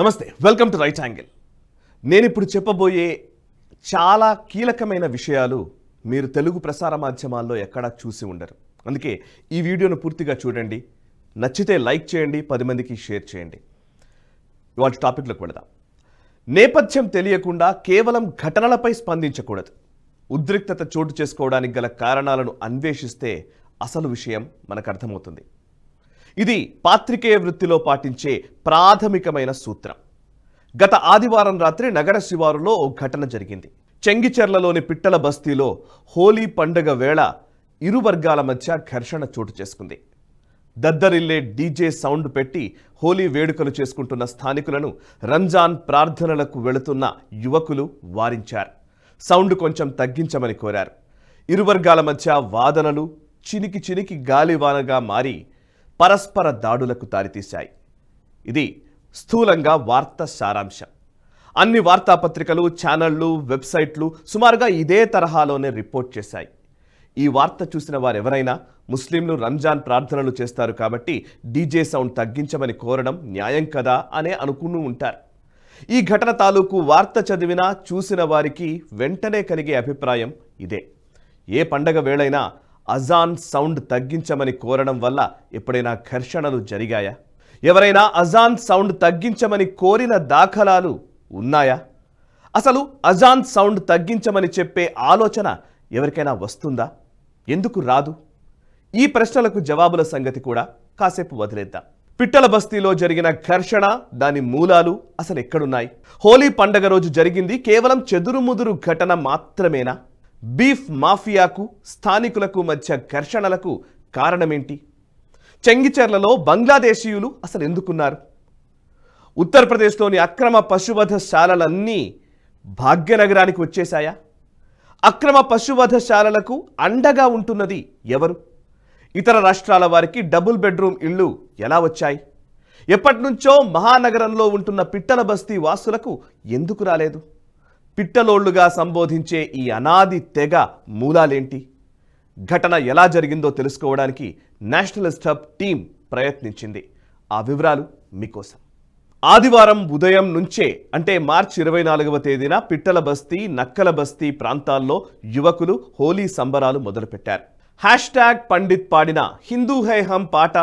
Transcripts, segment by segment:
నమస్తే welcome to right angle నేను ఇప్పుడు చెప్పబోయే చాలా కీలకమైన విషయాలు మీరు తెలుగు ప్రసార మాధ్యమాల్లో ఎక్కడా చూసి ఉండరు అందుకే ఈ వీడియోను పూర్తిగా చూడండి నచ్చితే లైక్ చేయండి పది మందికి షేర్ చేయండి వాటి టాపిక్లకు వెళదాం నేపథ్యం తెలియకుండా కేవలం ఘటనలపై స్పందించకూడదు ఉద్రిక్తత చోటు చేసుకోవడానికి గల కారణాలను అన్వేషిస్తే అసలు విషయం మనకు అర్థమవుతుంది ఇది పాత్రికేయ వృత్తిలో పాటించే ప్రాథమికమైన సూత్రం గత ఆదివారం రాత్రి నగర శివారులో ఓ ఘటన జరిగింది చెంగిచెర్లలోని పిట్టల బస్తీలో హోలీ పండుగ వేళ ఇరు వర్గాల మధ్య ఘర్షణ చోటు చేసుకుంది దద్దరిల్లే డీజే సౌండ్ పెట్టి హోలీ వేడుకలు చేసుకుంటున్న స్థానికులను రంజాన్ ప్రార్థనలకు వెళుతున్న యువకులు వారించారు సౌండ్ కొంచెం తగ్గించమని కోరారు ఇరు వర్గాల మధ్య వాదనలు చినికి చినికి గాలివానగా మారి పరస్పర దాడులకు దారితీశాయి ఇది స్థూలంగా వార్త సారాంశం అన్ని వార్తాపత్రికలు ఛానళ్లు వెబ్సైట్లు సుమారుగా ఇదే తరహాలోనే రిపోర్ట్ చేశాయి ఈ వార్త చూసిన వారెవరైనా ముస్లింలు రంజాన్ ప్రార్థనలు చేస్తారు కాబట్టి డీజే సౌండ్ తగ్గించమని కోరడం న్యాయం కదా అనే అనుకుని ఉంటారు ఈ ఘటన తాలూకు వార్త చదివినా చూసిన వారికి వెంటనే కలిగే అభిప్రాయం ఇదే ఏ పండగ వేళైనా అజాన్ సౌండ్ తగ్గించమని కోరడం వల్ల ఎప్పుడైనా ఘర్షణలు జరిగాయా ఎవరైనా అజాన్ సౌండ్ తగ్గించమని కోరిన దాఖలాలు ఉన్నాయా అసలు అజాన్ సౌండ్ తగ్గించమని చెప్పే ఆలోచన ఎవరికైనా వస్తుందా ఎందుకు రాదు ఈ ప్రశ్నలకు జవాబుల సంగతి కూడా కాసేపు వదిలేద్దాం పిట్టల బస్తీలో జరిగిన ఘర్షణ దాని మూలాలు అసలు ఎక్కడున్నాయి హోలీ పండగ రోజు జరిగింది కేవలం చెదురుముదురు ఘటన మాత్రమేనా బీఫ్ మాఫియాకు స్థానికులకు మధ్య ఘర్షణలకు కారణమేంటి చెంగిచెర్లలో బంగ్లాదేశీయులు అసలు ఎందుకున్నారు ఉత్తరప్రదేశ్లోని అక్రమ పశువధశాలలన్నీ భాగ్యనగరానికి వచ్చేశాయా అక్రమ పశువధశాలలకు అండగా ఉంటున్నది ఎవరు ఇతర రాష్ట్రాల వారికి డబుల్ బెడ్రూమ్ ఇళ్ళు ఎలా వచ్చాయి ఎప్పటినుంచో మహానగరంలో ఉంటున్న పిట్టల బస్తీ వాసులకు ఎందుకు రాలేదు పిట్టలోళ్లుగా సంబోధించే ఈ అనాది తెగ మూలాలేంటి ఘటన ఎలా జరిగిందో తెలుసుకోవడానికి నేషనలిస్ట్ హబ్ టీం ప్రయత్నించింది ఆ వివరాలు మీకోసం ఆదివారం ఉదయం నుంచే అంటే మార్చి ఇరవై నాలుగవ తేదీన పిట్టల బస్తీ నక్కల బస్తీ ప్రాంతాల్లో యువకులు హోలీ సంబరాలు మొదలుపెట్టారు హ్యాష్ ట్యాగ్ పండిత్ పాడిన హిందూ హై హమ్ పాట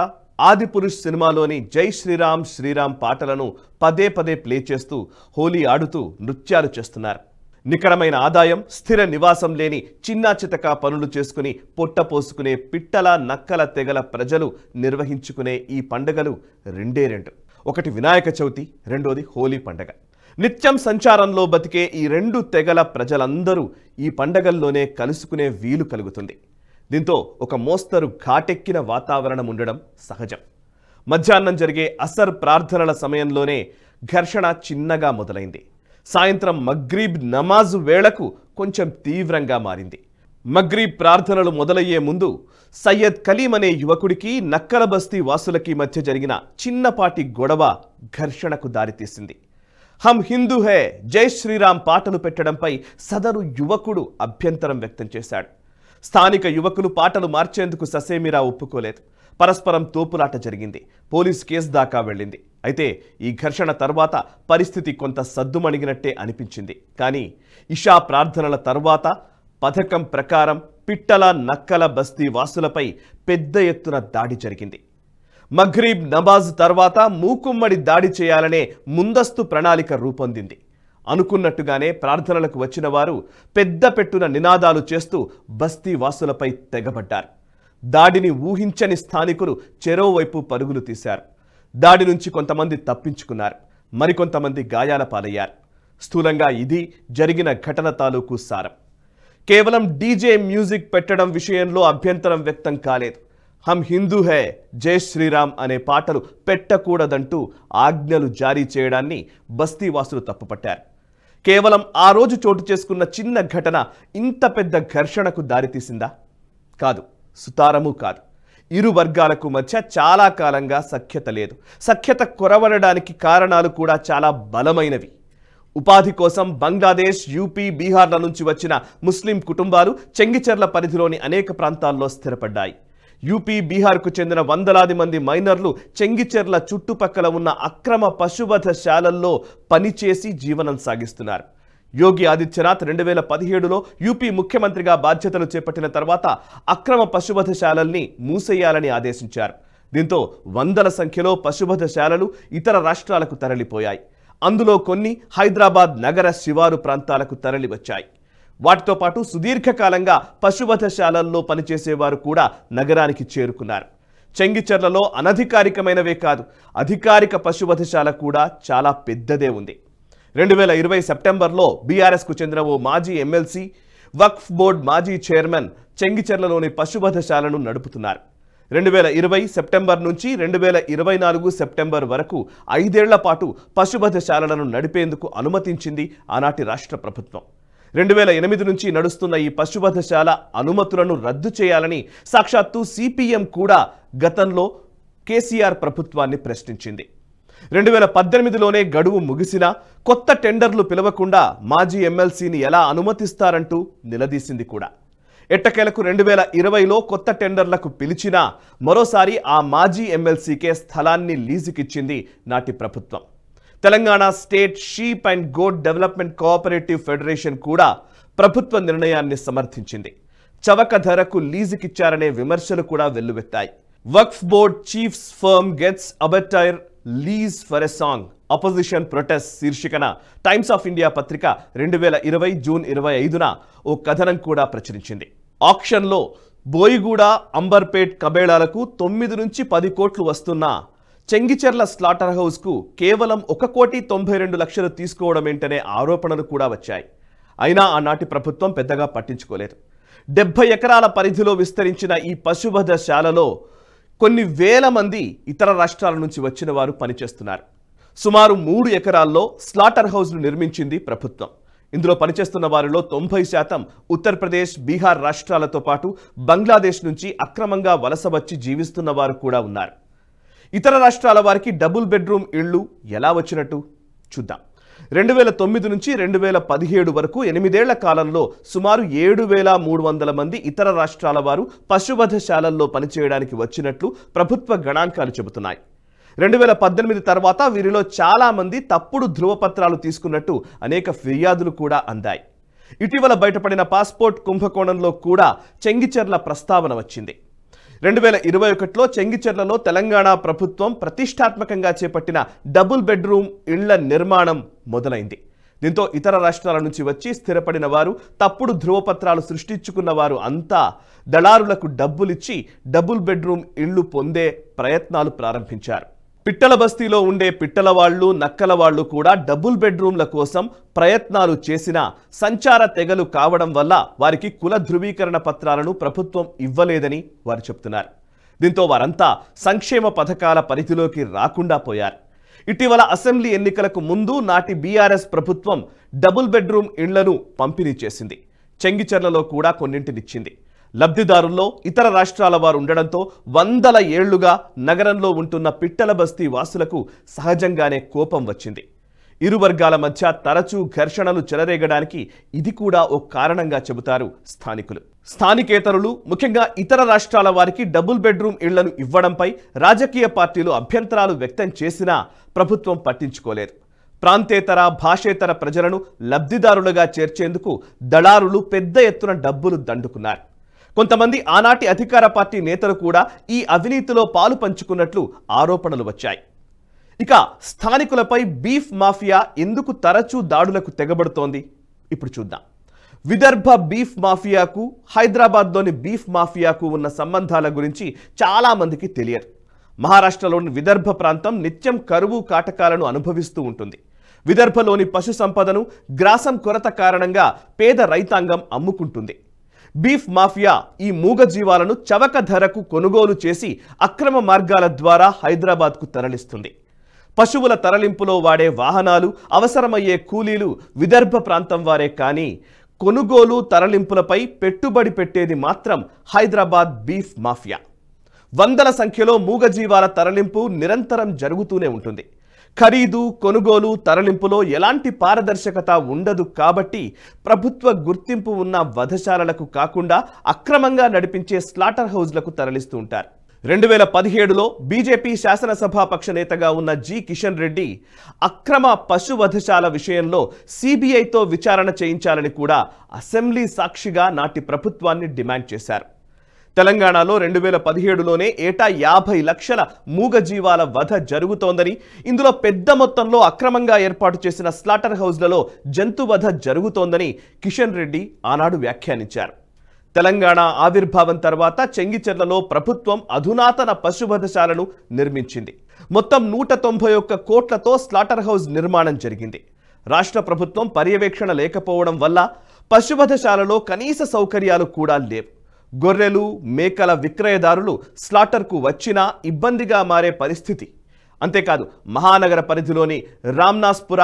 ఆదిపురుష్ సినిమాలోని జై శ్రీరామ్ శ్రీరామ్ పాటలను పదే పదే ప్లే చేస్తూ హోలీ ఆడుతూ నృత్యాలు చేస్తున్నారు నికరమైన ఆదాయం స్థిర నివాసం లేని చిన్నా చితక పనులు చేసుకుని పొట్ట పోసుకునే పిట్టల నక్కల తెగల ప్రజలు నిర్వహించుకునే ఈ పండుగలు రెండే రెండు ఒకటి వినాయక చవితి రెండోది హోలీ పండగ నిత్యం సంచారంలో బతికే ఈ రెండు తెగల ప్రజలందరూ ఈ పండగల్లోనే కలుసుకునే వీలు కలుగుతుంది దీంతో ఒక మోస్తరు ఘాటెక్కిన వాతావరణం ఉండడం సహజం మధ్యాహ్నం జరిగే అసర్ ప్రార్థనల సమయంలోనే ఘర్షణ చిన్నగా మొదలైంది సాయంత్రం మగ్రీబ్ నమాజు వేళకు కొంచెం తీవ్రంగా మారింది మగ్రీబ్ ప్రార్థనలు మొదలయ్యే ముందు సయ్యద్ కలీం అనే యువకుడికి నక్కల బస్తీ వాసులకి మధ్య జరిగిన చిన్నపాటి గొడవ ఘర్షణకు దారితీసింది హమ్ హిందూ హే జై శ్రీరామ్ పాటలు పెట్టడంపై సదరు యువకుడు అభ్యంతరం వ్యక్తం చేశాడు స్థానిక యువకులు పాటలు మార్చేందుకు ససేమిరా ఒప్పుకోలేదు పరస్పరం తోపులాట జరిగింది పోలీస్ కేసు దాకా వెళ్ళింది అయితే ఈ ఘర్షణ తర్వాత పరిస్థితి కొంత సద్దుమణిగినట్టే అనిపించింది కానీ ఇషా ప్రార్థనల తర్వాత పథకం ప్రకారం పిట్టల నక్కల బస్తీ వాసులపై పెద్ద ఎత్తున దాడి జరిగింది మగ్రీబ్ నమాజ్ తర్వాత మూకుమ్మడి దాడి చేయాలనే ముందస్తు ప్రణాళిక రూపొందింది అనుకున్నట్టుగానే ప్రార్థనలకు వచ్చిన వారు పెద్ద పెట్టున నినాదాలు చేస్తూ బస్తీ వాసులపై తెగబడ్డారు దాడిని ఊహించని స్థానికులు చెరోవైపు పరుగులు తీశారు దాడి నుంచి కొంతమంది తప్పించుకున్నారు మరికొంతమంది గాయాల పాలయ్యారు స్థూలంగా ఇది జరిగిన ఘటన తాలూకు సారం కేవలం డీజే మ్యూజిక్ పెట్టడం విషయంలో అభ్యంతరం వ్యక్తం కాలేదు హం హిందూ హే జై శ్రీరామ్ అనే పాటలు పెట్టకూడదంటూ ఆజ్ఞలు జారీ చేయడాన్ని బస్తీవాసులు తప్పుపట్టారు కేవలం ఆ రోజు చోటు చేసుకున్న చిన్న ఘటన ఇంత పెద్ద ఘర్షణకు దారితీసిందా కాదు సుతారము కాదు ఇరు వర్గాలకు మధ్య చాలా కాలంగా సఖ్యత లేదు సఖ్యత కొరవడడానికి కారణాలు కూడా చాలా బలమైనవి ఉపాధి కోసం బంగ్లాదేశ్ యూపీ బీహార్ల నుంచి వచ్చిన ముస్లిం కుటుంబాలు చెంగిచెర్ల పరిధిలోని అనేక ప్రాంతాల్లో స్థిరపడ్డాయి యూపీ బీహార్కు చెందిన వందలాది మంది మైనర్లు చెంగిచెర్ల చుట్టుపక్కల ఉన్న అక్రమ శాలల్లో పనిచేసి జీవనం సాగిస్తున్నారు యోగి ఆదిత్యనాథ్ రెండు వేల పదిహేడులో యూపీ ముఖ్యమంత్రిగా బాధ్యతలు చేపట్టిన తర్వాత అక్రమ శాలల్ని మూసేయాలని ఆదేశించారు దీంతో వందల సంఖ్యలో శాలలు ఇతర రాష్ట్రాలకు తరలిపోయాయి అందులో కొన్ని హైదరాబాద్ నగర శివారు ప్రాంతాలకు తరలివచ్చాయి వాటితో పాటు సుదీర్ఘకాలంగా పశువధశాలల్లో పనిచేసేవారు కూడా నగరానికి చేరుకున్నారు చెంగిచెర్లలో అనధికారికమైనవే కాదు అధికారిక పశువధశాల కూడా చాలా పెద్దదే ఉంది రెండు వేల ఇరవై సెప్టెంబర్లో బీఆర్ఎస్కు చెందిన ఓ మాజీ ఎమ్మెల్సీ వక్ఫ్ బోర్డు మాజీ చైర్మన్ చెంగిచెర్లలోని పశువధశాలను నడుపుతున్నారు రెండు వేల ఇరవై సెప్టెంబర్ నుంచి రెండు వేల ఇరవై నాలుగు సెప్టెంబర్ వరకు ఐదేళ్ల పాటు పశువధశాలలను నడిపేందుకు అనుమతించింది ఆనాటి రాష్ట్ర ప్రభుత్వం రెండు వేల ఎనిమిది నుంచి నడుస్తున్న ఈ పశువధశాల అనుమతులను రద్దు చేయాలని సాక్షాత్తు సిపిఎం కూడా గతంలో కేసీఆర్ ప్రభుత్వాన్ని ప్రశ్నించింది రెండు వేల పద్దెనిమిదిలోనే గడువు ముగిసినా కొత్త టెండర్లు పిలవకుండా మాజీ ఎమ్మెల్సీని ఎలా అనుమతిస్తారంటూ నిలదీసింది కూడా ఎట్టకేలకు రెండు వేల ఇరవైలో కొత్త టెండర్లకు పిలిచినా మరోసారి ఆ మాజీ ఎమ్మెల్సీకే స్థలాన్ని లీజుకిచ్చింది నాటి ప్రభుత్వం Telangana state sheep and goat development cooperative federation కూడా ప్రభుత్వ నిర్ణయాన్ని సమర్థించింది చవక ధరకు లీజుకిచ్చారనే విమర్శలు కూడా వెల్లువెత్తాయి Waqf board chief's firm gets abattoir lease for a song opposition protest శీర్షికన టైమ్స్ ఆఫ్ ఇండియా పత్రిక రెండు వేల ఇరవై జూన్ ఇరవై ఐదున ఓ కథనం కూడా ప్రచురించింది ఆక్షన్లో బోయిగూడ అంబర్పేట్ కబేళాలకు తొమ్మిది నుంచి పది కోట్లు వస్తున్నా చెంగిచెర్ల స్లాటర్ హౌస్కు కేవలం ఒక కోటి తొంభై రెండు లక్షలు తీసుకోవడం ఏంటనే ఆరోపణలు కూడా వచ్చాయి అయినా ఆనాటి ప్రభుత్వం పెద్దగా పట్టించుకోలేదు డెబ్బై ఎకరాల పరిధిలో విస్తరించిన ఈ పశువధశాలలో కొన్ని వేల మంది ఇతర రాష్ట్రాల నుంచి వచ్చిన వారు పనిచేస్తున్నారు సుమారు మూడు ఎకరాల్లో స్లాటర్ హౌస్ను నిర్మించింది ప్రభుత్వం ఇందులో పనిచేస్తున్న వారిలో తొంభై శాతం ఉత్తరప్రదేశ్ బీహార్ రాష్ట్రాలతో పాటు బంగ్లాదేశ్ నుంచి అక్రమంగా వలస వచ్చి జీవిస్తున్న వారు కూడా ఉన్నారు ఇతర రాష్ట్రాల వారికి డబుల్ బెడ్రూమ్ ఇళ్ళు ఎలా వచ్చినట్టు చూద్దాం రెండు వేల తొమ్మిది నుంచి రెండు వేల పదిహేడు వరకు ఎనిమిదేళ్ల కాలంలో సుమారు ఏడు వేల మూడు వందల మంది ఇతర రాష్ట్రాల వారు పశువధశాలల్లో పనిచేయడానికి వచ్చినట్లు ప్రభుత్వ గణాంకాలు చెబుతున్నాయి రెండు వేల పద్దెనిమిది తర్వాత వీరిలో చాలామంది తప్పుడు ధృవపత్రాలు తీసుకున్నట్టు అనేక ఫిర్యాదులు కూడా అందాయి ఇటీవల బయటపడిన పాస్పోర్ట్ కుంభకోణంలో కూడా చెంగిచెర్ల ప్రస్తావన వచ్చింది రెండు వేల ఇరవై ఒకటిలో చెంగిచెర్లలో తెలంగాణ ప్రభుత్వం ప్రతిష్టాత్మకంగా చేపట్టిన డబుల్ బెడ్రూమ్ ఇళ్ల నిర్మాణం మొదలైంది దీంతో ఇతర రాష్ట్రాల నుంచి వచ్చి స్థిరపడిన వారు తప్పుడు ధృవపత్రాలు సృష్టించుకున్న వారు అంతా దళారులకు డబ్బులిచ్చి డబుల్ బెడ్రూమ్ ఇళ్లు పొందే ప్రయత్నాలు ప్రారంభించారు పిట్టల బస్తీలో ఉండే పిట్టల వాళ్ళు నక్కల వాళ్ళు కూడా డబుల్ బెడ్రూమ్ల కోసం ప్రయత్నాలు చేసిన సంచార తెగలు కావడం వల్ల వారికి కుల ధృవీకరణ పత్రాలను ప్రభుత్వం ఇవ్వలేదని వారు చెప్తున్నారు దీంతో వారంతా సంక్షేమ పథకాల పరిధిలోకి రాకుండా పోయారు ఇటీవల అసెంబ్లీ ఎన్నికలకు ముందు నాటి బీఆర్ఎస్ ప్రభుత్వం డబుల్ బెడ్రూమ్ ఇండ్లను పంపిణీ చేసింది చెంగిచెర్లలో కూడా కొన్నింటినిచ్చింది లబ్ధిదారుల్లో ఇతర రాష్ట్రాల వారు ఉండడంతో వందల ఏళ్లుగా నగరంలో ఉంటున్న పిట్టల బస్తీ వాసులకు సహజంగానే కోపం వచ్చింది ఇరు వర్గాల మధ్య తరచూ ఘర్షణలు చెలరేగడానికి ఇది కూడా ఓ కారణంగా చెబుతారు స్థానికులు స్థానికేతరులు ముఖ్యంగా ఇతర రాష్ట్రాల వారికి డబుల్ బెడ్రూమ్ ఇళ్లను ఇవ్వడంపై రాజకీయ పార్టీలు అభ్యంతరాలు వ్యక్తం చేసినా ప్రభుత్వం పట్టించుకోలేదు ప్రాంతేతర భాషేతర ప్రజలను లబ్ధిదారులుగా చేర్చేందుకు దళారులు పెద్ద ఎత్తున డబ్బులు దండుకున్నారు కొంతమంది ఆనాటి అధికార పార్టీ నేతలు కూడా ఈ అవినీతిలో పాలు పంచుకున్నట్లు ఆరోపణలు వచ్చాయి ఇక స్థానికులపై బీఫ్ మాఫియా ఎందుకు తరచూ దాడులకు తెగబడుతోంది ఇప్పుడు చూద్దాం విదర్భ బీఫ్ మాఫియాకు హైదరాబాద్లోని బీఫ్ మాఫియాకు ఉన్న సంబంధాల గురించి చాలామందికి తెలియదు మహారాష్ట్రలోని విదర్భ ప్రాంతం నిత్యం కరువు కాటకాలను అనుభవిస్తూ ఉంటుంది విదర్భలోని పశు సంపదను గ్రాసం కొరత కారణంగా పేద రైతాంగం అమ్ముకుంటుంది బీఫ్ మాఫియా ఈ మూగ జీవాలను చవక ధరకు కొనుగోలు చేసి అక్రమ మార్గాల ద్వారా హైదరాబాద్కు తరలిస్తుంది పశువుల తరలింపులో వాడే వాహనాలు అవసరమయ్యే కూలీలు విదర్భ ప్రాంతం వారే కానీ కొనుగోలు తరలింపులపై పెట్టుబడి పెట్టేది మాత్రం హైదరాబాద్ బీఫ్ మాఫియా వందల సంఖ్యలో మూగజీవాల తరలింపు నిరంతరం జరుగుతూనే ఉంటుంది ఖరీదు కొనుగోలు తరలింపులో ఎలాంటి పారదర్శకత ఉండదు కాబట్టి ప్రభుత్వ గుర్తింపు ఉన్న వధశాలలకు కాకుండా అక్రమంగా నడిపించే స్లాటర్ హౌజ్లకు తరలిస్తూ ఉంటారు రెండు వేల పదిహేడులో బీజేపీ శాసనసభాపక్ష నేతగా ఉన్న జి కిషన్ రెడ్డి అక్రమ పశు వధశాల విషయంలో సిబిఐతో విచారణ చేయించాలని కూడా అసెంబ్లీ సాక్షిగా నాటి ప్రభుత్వాన్ని డిమాండ్ చేశారు తెలంగాణలో రెండు వేల పదిహేడులోనే ఏటా యాభై లక్షల మూగజీవాల వధ జరుగుతోందని ఇందులో పెద్ద మొత్తంలో అక్రమంగా ఏర్పాటు చేసిన స్లాటర్ హౌస్లలో జంతు వధ జరుగుతోందని కిషన్ రెడ్డి ఆనాడు వ్యాఖ్యానించారు తెలంగాణ ఆవిర్భావం తర్వాత చెంగిచెర్లలో ప్రభుత్వం అధునాతన పశువధశాలను నిర్మించింది మొత్తం నూట తొంభై ఒక్క కోట్లతో స్లాటర్ హౌజ్ నిర్మాణం జరిగింది రాష్ట్ర ప్రభుత్వం పర్యవేక్షణ లేకపోవడం వల్ల పశువధశాలలో కనీస సౌకర్యాలు కూడా లేవు గొర్రెలు మేకల విక్రయదారులు స్లాటర్కు వచ్చినా ఇబ్బందిగా మారే పరిస్థితి అంతేకాదు మహానగర పరిధిలోని రామ్నాస్పుర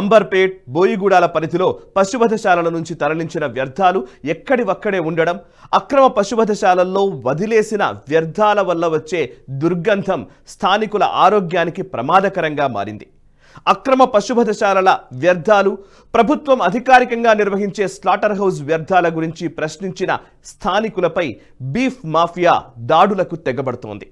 అంబర్పేట్ బోయిగూడాల పరిధిలో పశువధశాలల నుంచి తరలించిన వ్యర్థాలు ఎక్కడివక్కడే ఉండడం అక్రమ పశువధశాలల్లో వదిలేసిన వ్యర్థాల వల్ల వచ్చే దుర్గంధం స్థానికుల ఆరోగ్యానికి ప్రమాదకరంగా మారింది అక్రమ పశుభదశాలల వ్యర్థాలు ప్రభుత్వం అధికారికంగా నిర్వహించే స్లాటర్ హౌస్ వ్యర్థాల గురించి ప్రశ్నించిన స్థానికులపై బీఫ్ మాఫియా దాడులకు తెగబడుతోంది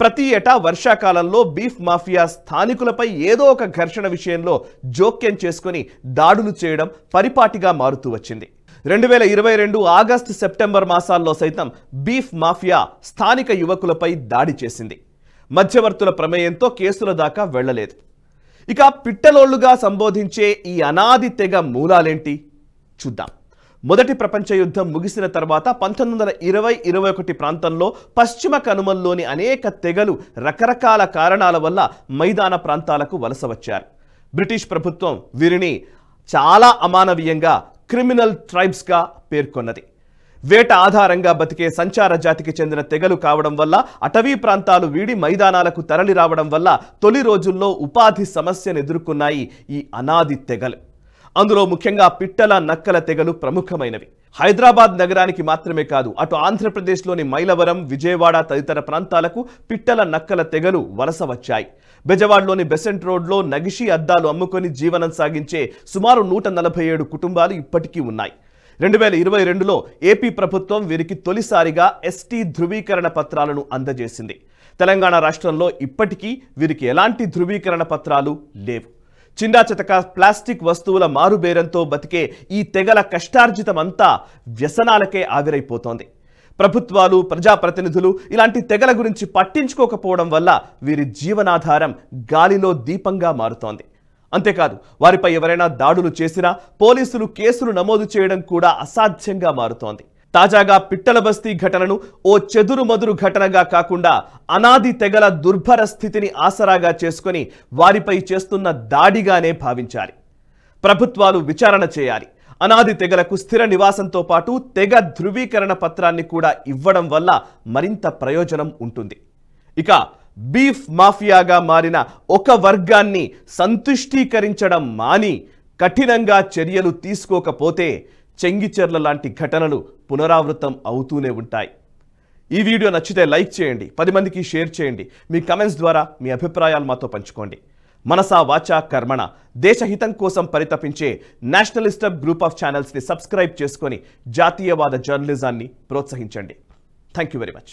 ప్రతి ఏటా వర్షాకాలంలో బీఫ్ మాఫియా స్థానికులపై ఏదో ఒక ఘర్షణ విషయంలో జోక్యం చేసుకుని దాడులు చేయడం పరిపాటిగా మారుతూ వచ్చింది రెండు వేల ఇరవై రెండు ఆగస్టు సెప్టెంబర్ మాసాల్లో సైతం బీఫ్ మాఫియా స్థానిక యువకులపై దాడి చేసింది మధ్యవర్తుల ప్రమేయంతో కేసుల దాకా వెళ్లలేదు ఇక పిట్టలోళ్లుగా సంబోధించే ఈ అనాది తెగ మూలాలేంటి చూద్దాం మొదటి ప్రపంచ యుద్ధం ముగిసిన తర్వాత పంతొమ్మిది వందల ఇరవై ఇరవై ఒకటి ప్రాంతంలో పశ్చిమ కనుమల్లోని అనేక తెగలు రకరకాల కారణాల వల్ల మైదాన ప్రాంతాలకు వలస వచ్చారు బ్రిటిష్ ప్రభుత్వం వీరిని చాలా అమానవీయంగా క్రిమినల్ ట్రైబ్స్గా పేర్కొన్నది వేట ఆధారంగా బతికే సంచార జాతికి చెందిన తెగలు కావడం వల్ల అటవీ ప్రాంతాలు వీడి మైదానాలకు తరలి రావడం వల్ల తొలి రోజుల్లో ఉపాధి సమస్యను ఎదుర్కొన్నాయి ఈ అనాది తెగలు అందులో ముఖ్యంగా పిట్టల నక్కల తెగలు ప్రముఖమైనవి హైదరాబాద్ నగరానికి మాత్రమే కాదు అటు ఆంధ్రప్రదేశ్లోని మైలవరం విజయవాడ తదితర ప్రాంతాలకు పిట్టల నక్కల తెగలు వలస వచ్చాయి బెజవాడలోని బెసెంట్ రోడ్లో నగిషి అద్దాలు అమ్ముకొని జీవనం సాగించే సుమారు నూట నలభై ఏడు కుటుంబాలు ఇప్పటికీ ఉన్నాయి రెండు వేల ఇరవై రెండులో ఏపీ ప్రభుత్వం వీరికి తొలిసారిగా ఎస్టీ ధృవీకరణ పత్రాలను అందజేసింది తెలంగాణ రాష్ట్రంలో ఇప్పటికీ వీరికి ఎలాంటి ధృవీకరణ పత్రాలు లేవు చిన్నా చితక ప్లాస్టిక్ వస్తువుల మారుబేరంతో బతికే ఈ తెగల కష్టార్జితమంతా వ్యసనాలకే ఆవిరైపోతోంది ప్రభుత్వాలు ప్రజాప్రతినిధులు ఇలాంటి తెగల గురించి పట్టించుకోకపోవడం వల్ల వీరి జీవనాధారం గాలిలో దీపంగా మారుతోంది అంతేకాదు వారిపై ఎవరైనా దాడులు చేసినా పోలీసులు కేసులు నమోదు చేయడం కూడా అసాధ్యంగా మారుతోంది తాజాగా పిట్టల బస్తీ ఘటనను ఓ చెదురు మదురు ఘటనగా కాకుండా అనాది తెగల దుర్భర స్థితిని ఆసరాగా చేసుకుని వారిపై చేస్తున్న దాడిగానే భావించాలి ప్రభుత్వాలు విచారణ చేయాలి అనాది తెగలకు స్థిర నివాసంతో పాటు తెగ ధృవీకరణ పత్రాన్ని కూడా ఇవ్వడం వల్ల మరింత ప్రయోజనం ఉంటుంది ఇక బీఫ్ మాఫియాగా మారిన ఒక వర్గాన్ని సంతుష్టీకరించడం మాని కఠినంగా చర్యలు తీసుకోకపోతే చెంగిచెర్ల లాంటి ఘటనలు పునరావృతం అవుతూనే ఉంటాయి ఈ వీడియో నచ్చితే లైక్ చేయండి పది మందికి షేర్ చేయండి మీ కమెంట్స్ ద్వారా మీ అభిప్రాయాలు మాతో పంచుకోండి మనసా వాచా కర్మణ దేశహితం కోసం పరితపించే నేషనలిస్టప్ గ్రూప్ ఆఫ్ ఛానల్స్ని సబ్స్క్రైబ్ చేసుకొని జాతీయవాద జర్నలిజాన్ని ప్రోత్సహించండి థ్యాంక్ వెరీ మచ్